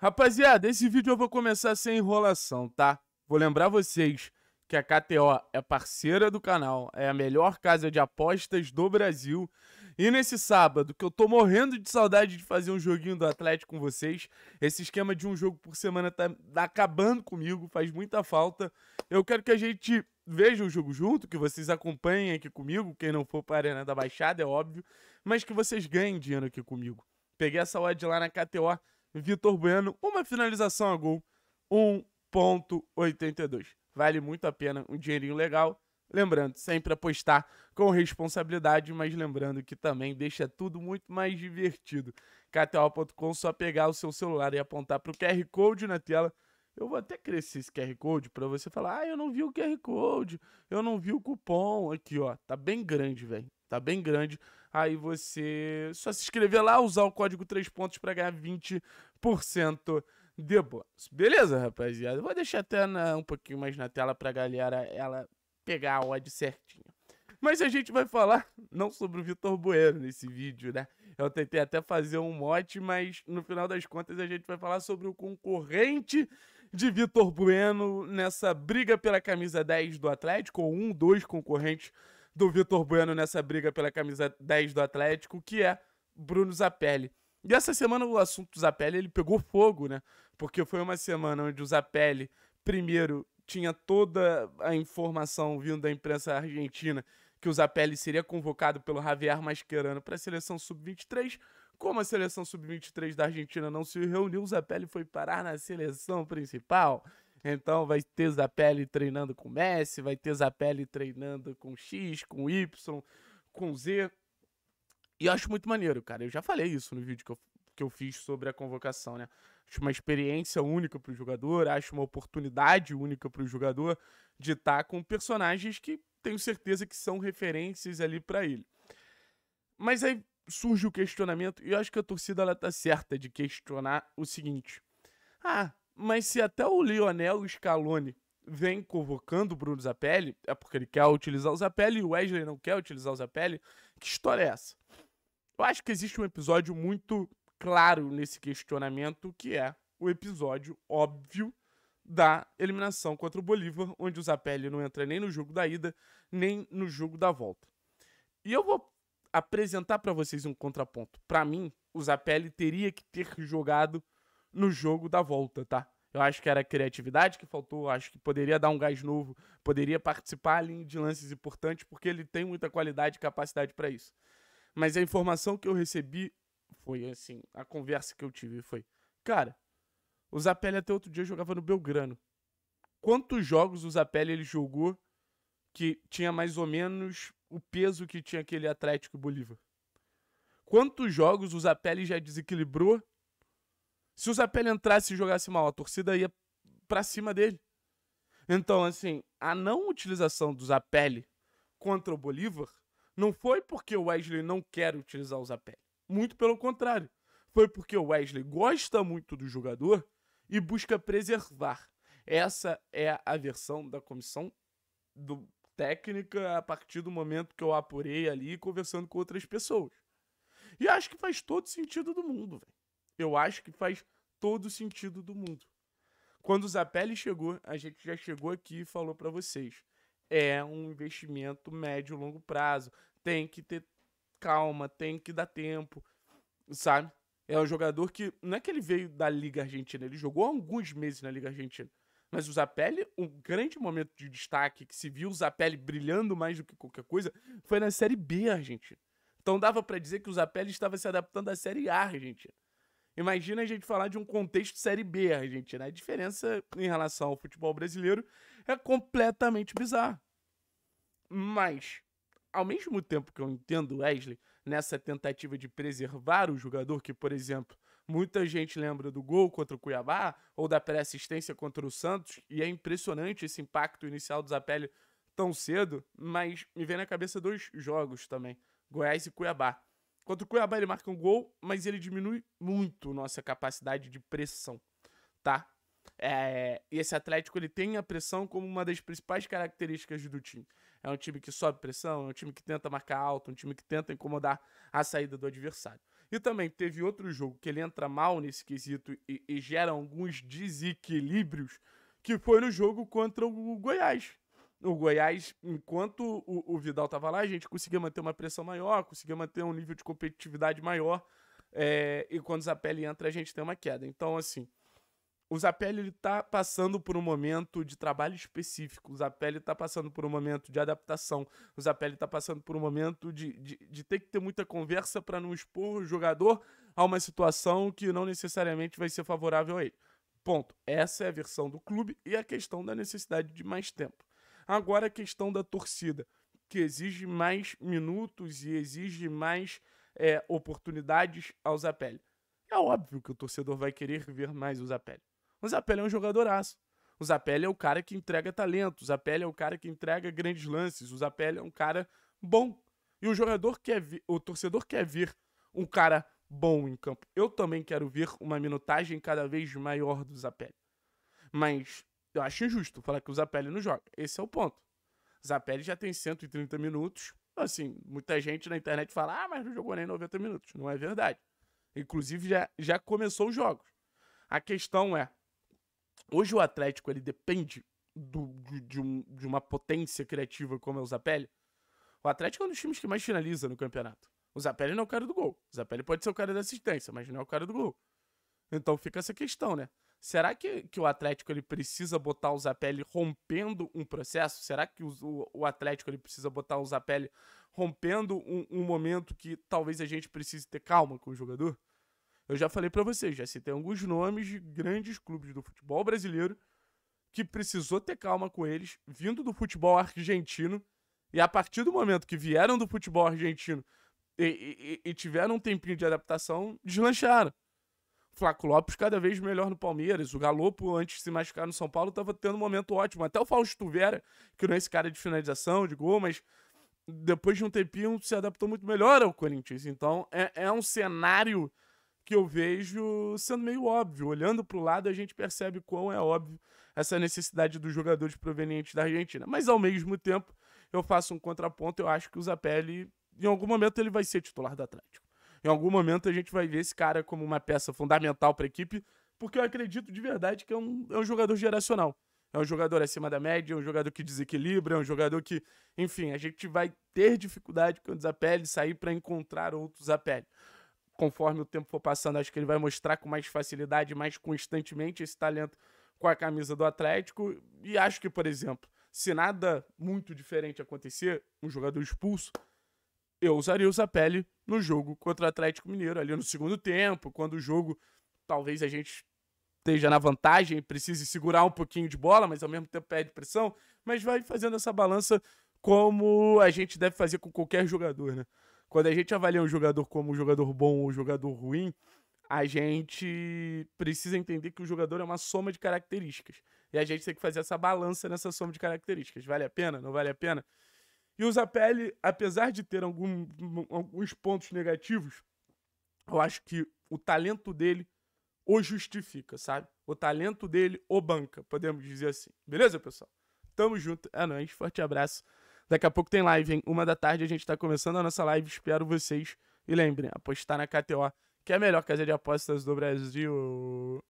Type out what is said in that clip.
Rapaziada, esse vídeo eu vou começar sem enrolação, tá? Vou lembrar vocês que a KTO é parceira do canal, é a melhor casa de apostas do Brasil. E nesse sábado, que eu tô morrendo de saudade de fazer um joguinho do Atlético com vocês, esse esquema de um jogo por semana tá acabando comigo, faz muita falta. Eu quero que a gente veja o jogo junto, que vocês acompanhem aqui comigo, quem não for para a Arena da Baixada, é óbvio, mas que vocês ganhem dinheiro aqui comigo. Peguei essa odd lá na KTO, Vitor Bueno, uma finalização a gol, 1.82. Vale muito a pena, um dinheirinho legal. Lembrando, sempre apostar com responsabilidade, mas lembrando que também deixa tudo muito mais divertido. KTO.com, só pegar o seu celular e apontar para o QR Code na tela. Eu vou até crescer esse QR Code para você falar: ah, eu não vi o QR Code, eu não vi o cupom. Aqui, ó, tá bem grande, velho. Tá bem grande. Aí você só se inscrever lá, usar o código 3 pontos para ganhar 20% de bônus. Beleza, rapaziada? Vou deixar até na, um pouquinho mais na tela pra galera ela pegar a odd certinho. Mas a gente vai falar não sobre o Vitor Bueno nesse vídeo, né? Eu tentei até fazer um mote, mas no final das contas a gente vai falar sobre o concorrente de Vitor Bueno nessa briga pela camisa 10 do Atlético, ou um, dois concorrentes do Vitor Bueno nessa briga pela camisa 10 do Atlético, que é Bruno Zapelli. E essa semana o assunto do Zapelli ele pegou fogo, né? Porque foi uma semana onde o Zapelli, primeiro, tinha toda a informação vindo da imprensa argentina que o Zapelli seria convocado pelo Javier Mascherano para a seleção sub-23. Como a seleção sub-23 da Argentina não se reuniu, o Zapelli foi parar na seleção principal. Então vai ter Zapelli treinando com Messi, vai ter Zapelli treinando com X, com Y, com Z. E eu acho muito maneiro, cara. Eu já falei isso no vídeo que eu, que eu fiz sobre a convocação, né? Acho uma experiência única para o jogador, acho uma oportunidade única para o jogador de estar tá com personagens que tenho certeza que são referências ali para ele. Mas aí surge o questionamento, e eu acho que a torcida ela tá certa de questionar o seguinte: ah, mas se até o Lionel Scaloni vem convocando o Bruno Zapelli, é porque ele quer utilizar o Zapelli e o Wesley não quer utilizar o Zapelli, que história é essa? Eu acho que existe um episódio muito claro nesse questionamento, que é o episódio óbvio da eliminação contra o Bolívar, onde o Zapelli não entra nem no jogo da ida, nem no jogo da volta. E eu vou apresentar para vocês um contraponto. Para mim, o Zapelli teria que ter jogado no jogo da volta, tá? Eu acho que era criatividade que faltou, acho que poderia dar um gás novo, poderia participar ali de lances importantes, porque ele tem muita qualidade e capacidade para isso. Mas a informação que eu recebi foi assim, a conversa que eu tive foi, cara, o Zapelli até outro dia jogava no Belgrano. Quantos jogos o Zapelli ele jogou que tinha mais ou menos o peso que tinha aquele Atlético Bolívar? Quantos jogos o Zapelli já desequilibrou se o Zapelli entrasse e jogasse mal, a torcida ia para cima dele. Então, assim, a não utilização do Zapelli contra o Bolívar não foi porque o Wesley não quer utilizar o Zapelli. Muito pelo contrário. Foi porque o Wesley gosta muito do jogador e busca preservar. Essa é a versão da comissão do técnica a partir do momento que eu apurei ali conversando com outras pessoas. E acho que faz todo sentido do mundo, velho. Eu acho que faz todo sentido do mundo. Quando o Zapelli chegou, a gente já chegou aqui e falou para vocês. É um investimento médio e longo prazo. Tem que ter calma, tem que dar tempo, sabe? É um jogador que. Não é que ele veio da Liga Argentina, ele jogou alguns meses na Liga Argentina. Mas o Zapelli, um grande momento de destaque que se viu o Zapelli brilhando mais do que qualquer coisa foi na Série B Argentina. Então dava para dizer que o Zapelli estava se adaptando à Série A Argentina. Imagina a gente falar de um contexto Série B, Argentina. A diferença em relação ao futebol brasileiro é completamente bizarra. Mas, ao mesmo tempo que eu entendo Wesley nessa tentativa de preservar o jogador, que, por exemplo, muita gente lembra do gol contra o Cuiabá ou da pré-assistência contra o Santos, e é impressionante esse impacto inicial do Zapelli tão cedo, mas me vem na cabeça dois jogos também: Goiás e Cuiabá. Contra o Cuiabá ele marca um gol, mas ele diminui muito nossa capacidade de pressão, tá? É, esse Atlético ele tem a pressão como uma das principais características do time. É um time que sobe pressão, é um time que tenta marcar alto, um time que tenta incomodar a saída do adversário. E também teve outro jogo que ele entra mal nesse quesito e, e gera alguns desequilíbrios, que foi no jogo contra o Goiás, o Goiás, enquanto o, o Vidal tava lá, a gente conseguia manter uma pressão maior, conseguia manter um nível de competitividade maior. É, e quando o Zapelli entra, a gente tem uma queda. Então, assim, o Zapelli ele tá passando por um momento de trabalho específico, o Zapelli tá passando por um momento de adaptação, o Zapelli tá passando por um momento de, de, de, ter que ter muita conversa para não expor o jogador a uma situação que não necessariamente vai ser favorável a ele. Ponto. Essa é a versão do clube e a questão da necessidade de mais tempo. Agora a questão da torcida, que exige mais minutos e exige mais é, oportunidades ao Zapelli. É óbvio que o torcedor vai querer ver mais o Zapelli. O Zapelli é um jogadoraço. O Zapelli é o cara que entrega talento, o Zapelli é o cara que entrega grandes lances, o Zapelli é um cara bom. E o jogador quer ver, o torcedor quer ver um cara bom em campo. Eu também quero ver uma minutagem cada vez maior do Zapelli. Mas eu acho injusto falar que o Zapelli não joga. Esse é o ponto. Zapelli já tem 130 minutos. Assim, muita gente na internet fala, ah, mas não jogou nem 90 minutos. Não é verdade. Inclusive, já, já começou os jogos. A questão é, hoje o Atlético, ele depende do, de, de, um, de uma potência criativa como é o Zapelli. O Atlético é um dos times que mais finaliza no campeonato. O Zapelli não é o cara do gol. O Zapelli pode ser o cara da assistência, mas não é o cara do gol. Então fica essa questão, né? Será que, que o Atlético ele precisa botar o Zapelli rompendo um processo? Será que o, o, o Atlético ele precisa botar o Zapelli rompendo um, um, momento que talvez a gente precise ter calma com o jogador? Eu já falei para vocês, já citei alguns nomes de grandes clubes do futebol brasileiro que precisou ter calma com eles, vindo do futebol argentino, e a partir do momento que vieram do futebol argentino e, e, e tiveram um tempinho de adaptação, deslancharam. Flaco Lopes cada vez melhor no Palmeiras. O Galopo, antes de se machucar no São Paulo, estava tendo um momento ótimo. Até o Fausto Vera, que não é esse cara de finalização, de gol, mas depois de um tempinho se adaptou muito melhor ao Corinthians. Então é, é um cenário que eu vejo sendo meio óbvio. Olhando para o lado, a gente percebe quão é óbvio essa necessidade dos jogadores provenientes da Argentina. Mas ao mesmo tempo, eu faço um contraponto, eu acho que o Zapelli, em algum momento, ele vai ser titular do Atlético. Em algum momento a gente vai ver esse cara como uma peça fundamental para a equipe, porque eu acredito de verdade que é um, é um jogador geracional. É um jogador acima da média, é um jogador que desequilibra, é um jogador que, enfim, a gente vai ter dificuldade com o Zapelli sair para encontrar outros Zapelli. Conforme o tempo for passando, acho que ele vai mostrar com mais facilidade, mais constantemente esse talento com a camisa do Atlético. E acho que, por exemplo, se nada muito diferente acontecer, um jogador expulso, eu usaria o Zapelli no jogo contra o Atlético Mineiro, ali no segundo tempo, quando o jogo talvez a gente esteja na vantagem, precise segurar um pouquinho de bola, mas ao mesmo tempo perde pressão, mas vai fazendo essa balança como a gente deve fazer com qualquer jogador, né? Quando a gente avalia um jogador como um jogador bom ou um jogador ruim, a gente precisa entender que o jogador é uma soma de características. E a gente tem que fazer essa balança nessa soma de características. Vale a pena? Não vale a pena? E o Zapelli, apesar de ter algum, alguns pontos negativos, eu acho que o talento dele o justifica, sabe? O talento dele o banca, podemos dizer assim. Beleza, pessoal? Tamo junto, é nóis, forte abraço. Daqui a pouco tem live, hein? Uma da tarde a gente tá começando a nossa live, espero vocês. E lembrem, apostar na KTO, que é a melhor casa de apostas do Brasil.